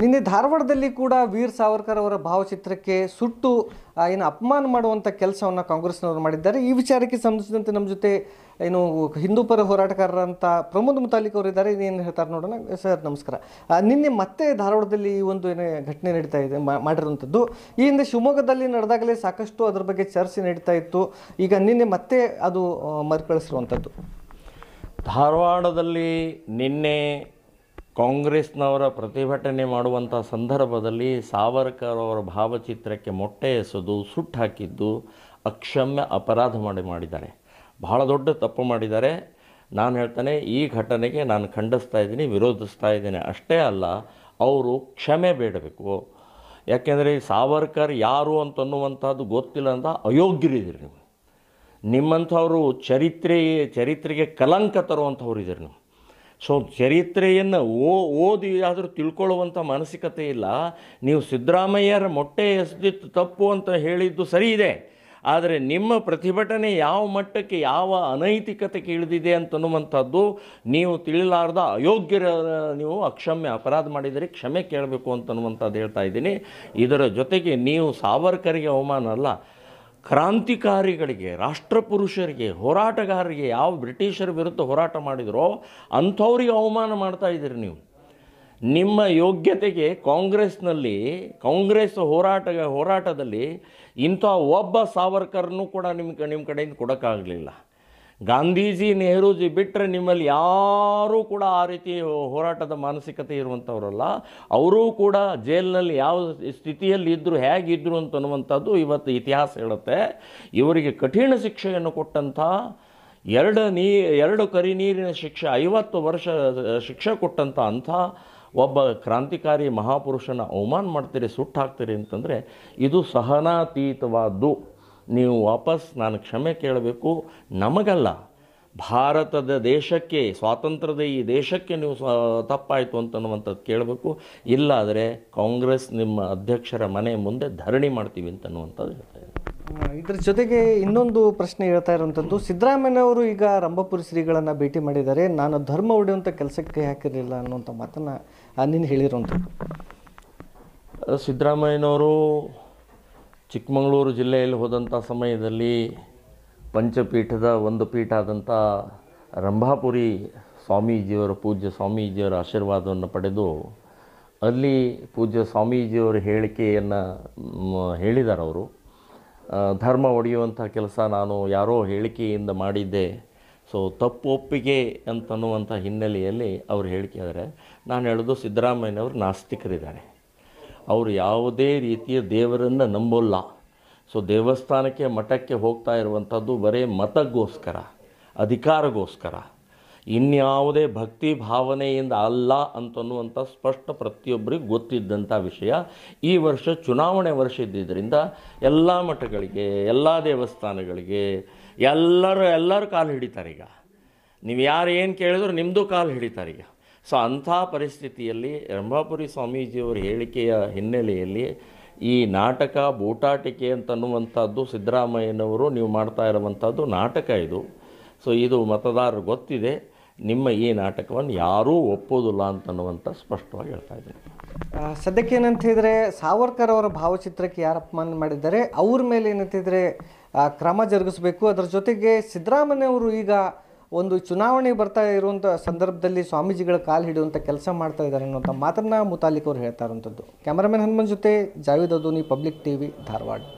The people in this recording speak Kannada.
ನಿನ್ನೆ ಧಾರವಾಡದಲ್ಲಿ ಕೂಡ ವೀರ್ ಸಾವರ್ಕರ್ ಅವರ ಭಾವಚಿತ್ರಕ್ಕೆ ಸುಟ್ಟು ಏನು ಅಪಮಾನ ಮಾಡುವಂಥ ಕೆಲಸವನ್ನು ಕಾಂಗ್ರೆಸ್ನವರು ಮಾಡಿದ್ದಾರೆ ಈ ವಿಚಾರಕ್ಕೆ ಸಂಬಂಧಿಸಿದಂತೆ ನಮ್ಮ ಜೊತೆ ಏನು ಹಿಂದೂ ಪರ ಹೋರಾಟಗಾರರಂತ ಪ್ರಮೋದ್ ಮುತಾಲಿಕ್ ಅವರಿದ್ದಾರೆ ಏನು ಹೇಳ್ತಾರೆ ನೋಡೋಣ ಸರ್ ನಮಸ್ಕಾರ ನಿನ್ನೆ ಮತ್ತೆ ಧಾರವಾಡದಲ್ಲಿ ಈ ಒಂದು ಏನು ಘಟನೆ ನಡೀತಾ ಇದೆ ಮಾಡಿರುವಂಥದ್ದು ಈ ಹಿಂದೆ ಶಿವಮೊಗ್ಗದಲ್ಲಿ ನಡೆದಾಗಲೇ ಸಾಕಷ್ಟು ಅದರ ಬಗ್ಗೆ ಚರ್ಚೆ ನಡೀತಾ ಇತ್ತು ಈಗ ನಿನ್ನೆ ಮತ್ತೆ ಅದು ಮರುಕಳಿಸಿರುವಂಥದ್ದು ಧಾರವಾಡದಲ್ಲಿ ನಿನ್ನೆ ಕಾಂಗ್ರೆಸ್ನವರ ಪ್ರತಿಭಟನೆ ಮಾಡುವಂಥ ಸಂದರ್ಭದಲ್ಲಿ ಸಾವರ್ಕರ್ ಅವರ ಭಾವಚಿತ್ರಕ್ಕೆ ಮೊಟ್ಟೆ ಎಸೆದು ಸುಟ್ಟು ಹಾಕಿದ್ದು ಅಕ್ಷಮ್ಯ ಅಪರಾಧ ಮಾಡಿ ಮಾಡಿದ್ದಾರೆ ಬಹಳ ದೊಡ್ಡ ತಪ್ಪು ಮಾಡಿದ್ದಾರೆ ನಾನು ಹೇಳ್ತಾನೆ ಈ ಘಟನೆಗೆ ನಾನು ಖಂಡಿಸ್ತಾ ಇದ್ದೀನಿ ವಿರೋಧಿಸ್ತಾ ಇದ್ದೀನಿ ಅಷ್ಟೇ ಅಲ್ಲ ಅವರು ಕ್ಷಮೆ ಬೇಡಬೇಕು ಯಾಕೆಂದರೆ ಸಾವರ್ಕರ್ ಯಾರು ಅಂತನ್ನುವಂಥದ್ದು ಗೊತ್ತಿಲ್ಲ ಅಂತ ಅಯೋಗ್ಯರಿದ್ದೀರಿ ನೀವು ನಿಮ್ಮಂಥವರು ಚರಿತ್ರೆ ಚರಿತ್ರೆಗೆ ಕಲಂಕ ತರುವಂಥವ್ರು ಇದ್ದೀರಿ ನೀವು ಸೊ ಚರಿತ್ರೆಯನ್ನು ಓ ಓದಿ ಆದರೂ ತಿಳ್ಕೊಳ್ಳುವಂಥ ಮಾನಸಿಕತೆ ಇಲ್ಲ ನೀವು ಸಿದ್ದರಾಮಯ್ಯರ ಮೊಟ್ಟೆ ಎಸೆದಿತ್ತು ತಪ್ಪು ಅಂತ ಹೇಳಿದ್ದು ಸರಿ ಇದೆ ಆದರೆ ನಿಮ್ಮ ಪ್ರತಿಭಟನೆ ಯಾವ ಮಟ್ಟಕ್ಕೆ ಯಾವ ಅನೈತಿಕತೆಗೆ ಇಳಿದಿದೆ ಅಂತನ್ನುವಂಥದ್ದು ನೀವು ತಿಳಿಲಾರ್ದ ಅಯೋಗ್ಯರ ನೀವು ಅಕ್ಷಮ್ಯ ಅಪರಾಧ ಮಾಡಿದರೆ ಕ್ಷಮೆ ಕೇಳಬೇಕು ಅಂತನ್ನುವಂಥದ್ದು ಹೇಳ್ತಾ ಇದ್ದೀನಿ ಇದರ ಜೊತೆಗೆ ನೀವು ಸಾವರ್ಕರಿಗೆ ಅವಮಾನ ಅಲ್ಲ ಕ್ರಾಂತಿಕಾರಿಗಳಿಗೆ ರಾಷ್ಟ್ರಪುರುಷರಿಗೆ ಹೋರಾಟಗಾರರಿಗೆ ಯಾವ ಬ್ರಿಟಿಷರ ವಿರುದ್ಧ ಹೋರಾಟ ಮಾಡಿದರೋ ಅಂಥವ್ರಿಗೆ ಅವಮಾನ ಮಾಡ್ತಾ ಇದ್ದೀರಿ ನೀವು ನಿಮ್ಮ ಯೋಗ್ಯತೆಗೆ ಕಾಂಗ್ರೆಸ್ನಲ್ಲಿ ಕಾಂಗ್ರೆಸ್ ಹೋರಾಟ ಹೋರಾಟದಲ್ಲಿ ಇಂಥ ಒಬ್ಬ ಸಾವರ್ಕರ್ನೂ ಕೂಡ ನಿಮ್ಮ ನಿಮ್ಮ ಕಡೆಯಿಂದ ಕೊಡೋಕ್ಕಾಗಲಿಲ್ಲ ಗಾಂಧೀಜಿ ನೆಹರೂಜಿ ಬಿಟ್ಟರೆ ನಿಮ್ಮಲ್ಲಿ ಯಾರೂ ಕೂಡ ಆ ರೀತಿ ಹೋರಾಟದ ಮಾನಸಿಕತೆ ಇರುವಂಥವ್ರಲ್ಲ ಅವರೂ ಕೂಡ ಜೈಲಿನಲ್ಲಿ ಯಾವ ಸ್ಥಿತಿಯಲ್ಲಿ ಇದ್ದರು ಹೇಗಿದ್ದರು ಅಂತ ಇವತ್ತು ಇತಿಹಾಸ ಹೇಳುತ್ತೆ ಇವರಿಗೆ ಕಠಿಣ ಶಿಕ್ಷೆಯನ್ನು ಕೊಟ್ಟಂಥ ಎರಡು ನೀ ಎರಡು ಕರಿ ನೀರಿನ ಶಿಕ್ಷೆ ಐವತ್ತು ವರ್ಷ ಶಿಕ್ಷೆ ಕೊಟ್ಟಂಥ ಅಂಥ ಒಬ್ಬ ಕ್ರಾಂತಿಕಾರಿ ಮಹಾಪುರುಷನ ಅವಮಾನ ಮಾಡ್ತೀರಿ ಸುಟ್ಟು ಹಾಕ್ತೀರಿ ಅಂತಂದರೆ ಇದು ಸಹನಾತೀತವಾದ್ದು ನೀವು ವಾಪಸ್ ನಾನು ಕ್ಷಮೆ ಕೇಳಬೇಕು ನಮಗಲ್ಲ ಭಾರತದ ದೇಶಕ್ಕೆ ಸ್ವಾತಂತ್ರ್ಯದ ಈ ದೇಶಕ್ಕೆ ನೀವು ತಪ್ಪಾಯಿತು ಅಂತನ್ನುವಂಥದ್ದು ಕೇಳಬೇಕು ಇಲ್ಲಾದರೆ ಕಾಂಗ್ರೆಸ್ ನಿಮ್ಮ ಅಧ್ಯಕ್ಷರ ಮನೆ ಮುಂದೆ ಧರಣಿ ಮಾಡ್ತೀವಿ ಅಂತನ್ನುವಂಥದ್ದು ಹೇಳ್ತಾ ಇದ್ದಾರೆ ಇದ್ರ ಜೊತೆಗೆ ಇನ್ನೊಂದು ಪ್ರಶ್ನೆ ಹೇಳ್ತಾ ಇರುವಂಥದ್ದು ಸಿದ್ದರಾಮಯ್ಯವರು ಈಗ ರಂಭಪುರಿ ಶ್ರೀಗಳನ್ನು ಭೇಟಿ ಮಾಡಿದ್ದಾರೆ ನಾನು ಧರ್ಮ ಉಡಿಯುವಂಥ ಕೆಲಸಕ್ಕೆ ಹಾಕಿರಲಿಲ್ಲ ಅನ್ನುವಂಥ ಮಾತನ್ನು ನೀನು ಹೇಳಿರುವಂಥದ್ದು ಸಿದ್ದರಾಮಯ್ಯನವರು ಚಿಕ್ಕಮಗಳೂರು ಜಿಲ್ಲೆಯಲ್ಲಿ ಹೋದಂಥ ಸಮಯದಲ್ಲಿ ಪಂಚಪೀಠದ ಒಂದು ಪೀಠ ಆದಂಥ ರಂಭಾಪುರಿ ಸ್ವಾಮೀಜಿಯವರ ಪೂಜ್ಯ ಸ್ವಾಮೀಜಿಯವರ ಆಶೀರ್ವಾದವನ್ನು ಪಡೆದು ಅಲ್ಲಿ ಪೂಜ್ಯ ಸ್ವಾಮೀಜಿಯವರ ಹೇಳಿಕೆಯನ್ನು ಹೇಳಿದ್ದಾರೆ ಅವರು ಧರ್ಮ ಒಡೆಯುವಂಥ ಕೆಲಸ ನಾನು ಯಾರೋ ಹೇಳಿಕೆಯಿಂದ ಮಾಡಿದ್ದೆ ಸೊ ತಪ್ಪು ಒಪ್ಪಿಗೆ ಅಂತನ್ನುವಂಥ ಹಿನ್ನೆಲೆಯಲ್ಲಿ ಅವರು ಹೇಳಿಕೆ ಆದರೆ ನಾನು ಹೇಳೋದು ಸಿದ್ದರಾಮಯ್ಯನವರು ನಾಸ್ತಿಕರಿದ್ದಾರೆ ಅವರು ಯಾವುದೇ ರೀತಿಯ ದೇವರನ್ನು ನಂಬೋಲ್ಲ ಸೊ ದೇವಸ್ಥಾನಕ್ಕೆ ಮಠಕ್ಕೆ ಹೋಗ್ತಾ ಇರುವಂಥದ್ದು ಬರೇ ಮತಗೋಸ್ಕರ ಅಧಿಕಾರಗೋಸ್ಕರ ಇನ್ಯಾವುದೇ ಭಕ್ತಿ ಭಾವನೆಯಿಂದ ಅಲ್ಲ ಅಂತನ್ನುವಂಥ ಸ್ಪಷ್ಟ ಪ್ರತಿಯೊಬ್ಬರಿಗೆ ಗೊತ್ತಿದ್ದಂಥ ವಿಷಯ ಈ ವರ್ಷ ಚುನಾವಣೆ ವರ್ಷ ಇದ್ದಿದ್ದರಿಂದ ಎಲ್ಲ ಮಠಗಳಿಗೆ ಎಲ್ಲ ದೇವಸ್ಥಾನಗಳಿಗೆ ಎಲ್ಲರೂ ಎಲ್ಲರೂ ಕಾಲು ಹಿಡಿತಾರೆ ಈಗ ನೀವು ಯಾರು ಏನು ಕೇಳಿದ್ರು ನಿಮ್ಮದು ಕಾಲು ಹಿಡಿತಾರೆ ಈಗ ಸೊ ಅಂಥ ಪರಿಸ್ಥಿತಿಯಲ್ಲಿ ರಂಭಾಪುರಿ ಸ್ವಾಮೀಜಿಯವರ ಹೇಳಿಕೆಯ ಹಿನ್ನೆಲೆಯಲ್ಲಿ ಈ ನಾಟಕ ಬೂಟಾಟಿಕೆ ಅಂತನ್ನುವಂಥದ್ದು ಸಿದ್ದರಾಮಯ್ಯನವರು ನೀವು ಮಾಡ್ತಾ ಇರುವಂಥದ್ದು ನಾಟಕ ಇದು ಸೊ ಇದು ಮತದಾರರು ಗೊತ್ತಿದೆ ನಿಮ್ಮ ಈ ನಾಟಕವನ್ನು ಯಾರೂ ಒಪ್ಪೋದಿಲ್ಲ ಅಂತನ್ನುವಂಥ ಸ್ಪಷ್ಟವಾಗಿ ಹೇಳ್ತಾ ಇದ್ದೀನಿ ಸದ್ಯಕ್ಕೆ ಏನಂತಿದ್ರೆ ಸಾವರ್ಕರ್ ಅವರ ಭಾವಚಿತ್ರಕ್ಕೆ ಯಾರು ಅಪಮಾನ ಮಾಡಿದ್ದಾರೆ ಅವ್ರ ಮೇಲೆ ಏನಂತಿದ್ರೆ ಕ್ರಮ ಜರುಗಿಸಬೇಕು ಅದರ ಜೊತೆಗೆ ಸಿದ್ದರಾಮಯ್ಯವರು ಈಗ ಒಂದು ಚುನಾವಣೆ ಬರ್ತಾ ಇರುವಂಥ ಸಂದರ್ಭದಲ್ಲಿ ಸ್ವಾಮೀಜಿಗಳ ಕಾಲು ಹಿಡಿಯುವಂಥ ಕೆಲಸ ಮಾಡ್ತಾ ಇದ್ದಾರೆ ಅನ್ನೋಂಥ ಮಾತನ್ನ ಮುತಾಲಿಕ್ ಅವ್ರು ಹೇಳ್ತಾ ಇರುವಂಥದ್ದು ಕ್ಯಾಮರಾಮನ್ ಹನುಮನ್ ಜೊತೆ ಜಾವೇದ್ ಅದೋನಿ ಪಬ್ಲಿಕ್ ವಿ ಧಾರವಾಡ